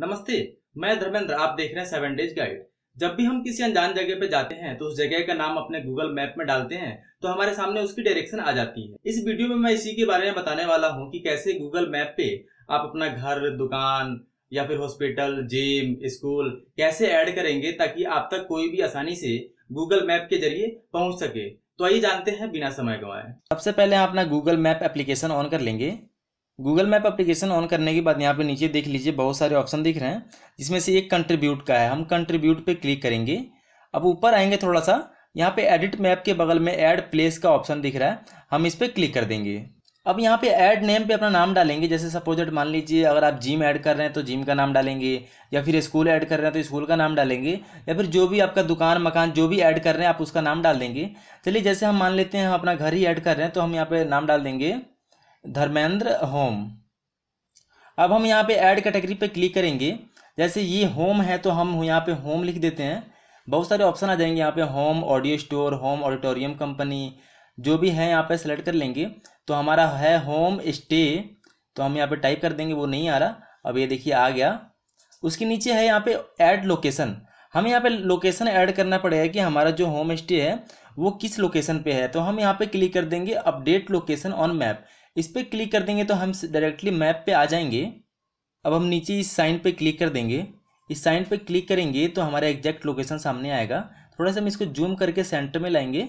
नमस्ते मैं धर्मेंद्र आप देख रहे हैं सेवन डेज गाइड जब भी हम किसी अनजान जगह पे जाते हैं तो उस जगह का नाम अपने गूगल मैप में डालते हैं तो हमारे सामने उसकी डायरेक्शन आ जाती है इस वीडियो में मैं इसी के बारे में बताने वाला हूँ कि कैसे गूगल मैप पे आप अपना घर दुकान या फिर हॉस्पिटल जिम स्कूल कैसे ऐड करेंगे ताकि आप तक कोई भी आसानी से गूगल मैप के जरिए पहुंच सके तो आइए जानते हैं बिना समय गवाए सबसे पहले आप अपना गूगल मैप एप्लीकेशन ऑन कर लेंगे गूगल मैप एप्लीकेशन ऑन करने के बाद यहाँ पे नीचे देख लीजिए बहुत सारे ऑप्शन दिख रहे हैं जिसमें से एक कंट्रीब्यूट का है हम कंट्रीब्यूट पे क्लिक करेंगे अब ऊपर आएंगे थोड़ा सा यहाँ पे एडिट मैप के बगल में ऐड प्लेस का ऑप्शन दिख रहा है हम इस पर क्लिक कर देंगे अब यहाँ पे ऐड नेम पे अपना नाम डालेंगे जैसे एट मान लीजिए अगर आप जिम ऐड कर रहे हैं तो जिम का नाम डालेंगे या फिर स्कूल ऐड कर रहे हैं तो स्कूल का नाम डालेंगे या फिर जो भी आपका दुकान मकान जो भी ऐड कर रहे हैं आप उसका नाम डाल देंगे चलिए जैसे हम मान लेते हैं हम अपना घर ही ऐड कर रहे हैं तो हम यहाँ पर नाम डाल देंगे धर्मेंद्र होम अब हम यहाँ पे ऐड कैटेगरी पे क्लिक करेंगे जैसे ये होम है तो हम यहाँ पे होम लिख देते हैं बहुत सारे ऑप्शन आ जाएंगे यहाँ पे home audio store home auditorium company जो भी है यहाँ पे सेलेक्ट कर लेंगे तो हमारा है होम स्टे तो हम यहाँ पे टाइप कर देंगे वो नहीं आ रहा अब ये देखिए आ गया उसके नीचे है यहाँ पे ऐड लोकेशन हमें यहाँ पे लोकेशन ऐड करना पड़ेगा कि हमारा जो होम स्टे है वो किस लोकेशन पे है तो हम यहाँ पे क्लिक कर देंगे अपडेट लोकेशन ऑन मैप इस पर क्लिक कर देंगे तो हम डायरेक्टली मैप पे आ जाएंगे अब हम नीचे इस साइन पे क्लिक कर देंगे इस साइन पे क्लिक करेंगे तो हमारा एग्जैक्ट लोकेशन सामने आएगा थोड़ा सा हम इसको जूम करके सेंटर में लाएंगे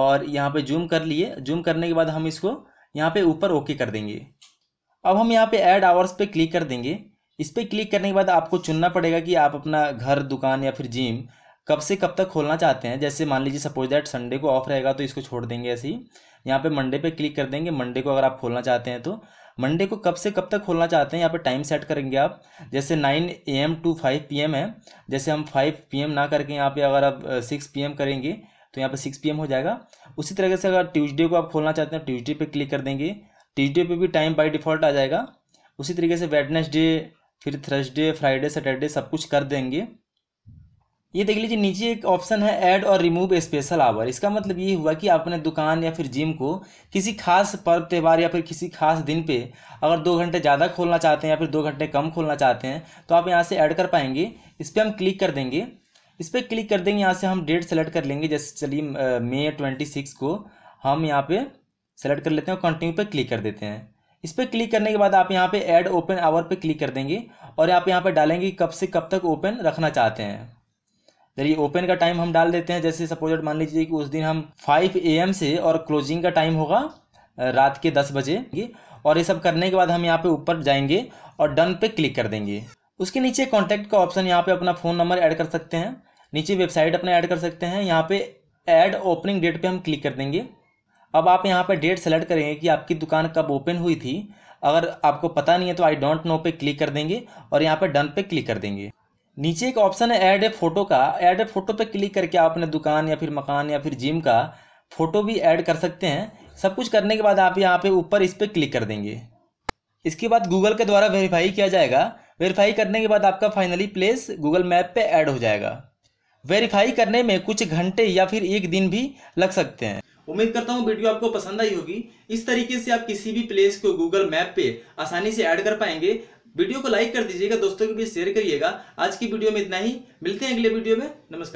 और यहाँ पे जूम कर लिए जूम करने के बाद हम इसको यहाँ पे ऊपर ओके कर देंगे अब हम यहाँ पे ऐड आवर्स पे क्लिक कर देंगे इस पर क्लिक करने के बाद आपको चुनना पड़ेगा कि आप अपना घर दुकान या फिर जिम कब से कब तक खोलना चाहते हैं जैसे मान लीजिए सपोज दैट संडे को ऑफ रहेगा तो इसको छोड़ देंगे ऐसे ही यहाँ पे मंडे पे क्लिक कर देंगे मंडे को अगर आप खोलना चाहते हैं तो मंडे को कब से कब तक खोलना चाहते हैं यहाँ पे टाइम सेट करेंगे आप जैसे nine A M to five P M है जैसे हम फाइव पी एम ना करके यहाँ पे अगर आप सिक्स पी एम करेंगे तो यहाँ पे सिक्स पी एम हो जाएगा उसी तरीके से अगर ट्यूजडे को आप खोलना चाहते हैं ट्यूजडे पे क्लिक कर देंगे ट्यूजडे पे भी टाइम बाई डिफ़ॉल्ट आ जाएगा उसी तरीके से वेडनेसडे फिर थर्सडे फ्राइडे सैटरडे सब कुछ कर देंगे ये देख लीजिए नीचे एक ऑप्शन है ऐड और रिमूव स्पेशल आवर इसका मतलब ये हुआ कि आपने दुकान या फिर जिम को किसी खास पर्व त्यौहार या फिर किसी खास दिन पे अगर दो घंटे ज़्यादा खोलना चाहते हैं या फिर दो घंटे कम खोलना चाहते हैं तो आप यहाँ से ऐड कर पाएंगे इस पर हम क्लिक कर देंगे इस पर क्लिक कर देंगे यहाँ से हम डेट सेलेक्ट कर लेंगे जैसे चलिए मे ट्वेंटी सिक्स को हम यहाँ पर सेलेक्ट कर लेते हैं और कंटिन्यू पर क्लिक कर देते हैं इस पर क्लिक करने के बाद आप यहाँ पर ऐड ओपन आवर पर क्लिक कर देंगे और आप यहाँ पर डालेंगे कब से कब तक ओपन रखना चाहते हैं चलिए ओपन का टाइम हम डाल देते हैं जैसे सपोज मान लीजिए कि उस दिन हम फाइव ए एम से और क्लोजिंग का टाइम होगा रात के दस बजे और ये सब करने के बाद हम यहाँ पे ऊपर जाएंगे और डन पे क्लिक कर देंगे उसके नीचे कॉन्टैक्ट का ऑप्शन यहाँ पे अपना फ़ोन नंबर ऐड कर सकते हैं नीचे वेबसाइट अपना ऐड कर सकते हैं यहाँ पे ऐड ओपनिंग डेट पे हम क्लिक कर देंगे अब आप यहाँ पे डेट सेलेक्ट करेंगे कि आपकी दुकान कब ओपन हुई थी अगर आपको पता नहीं है तो आई डोंट नो पे क्लिक कर देंगे और यहाँ पे डन पे क्लिक कर देंगे नीचे एक ऑप्शन है ऐड ए फोटो का ऐड ए फोटो पे क्लिक करके आप अपने दुकान या फिर मकान या फिर जिम का फोटो भी ऐड कर सकते हैं सब कुछ करने के बाद आप यहाँ पे ऊपर इस पर क्लिक कर देंगे इसके बाद गूगल के द्वारा वेरीफाई किया जाएगा वेरीफाई करने के बाद आपका फाइनली प्लेस गूगल मैप पर ऐड हो जाएगा वेरीफाई करने में कुछ घंटे या फिर एक दिन भी लग सकते हैं उम्मीद करता हूँ वीडियो आपको पसंद आई होगी इस तरीके से आप किसी भी प्लेस को गूगल मैप पे आसानी से ऐड कर पाएंगे वीडियो को लाइक कर दीजिएगा दोस्तों के बीच शेयर करिएगा आज की वीडियो में इतना ही मिलते हैं अगले वीडियो में नमस्कार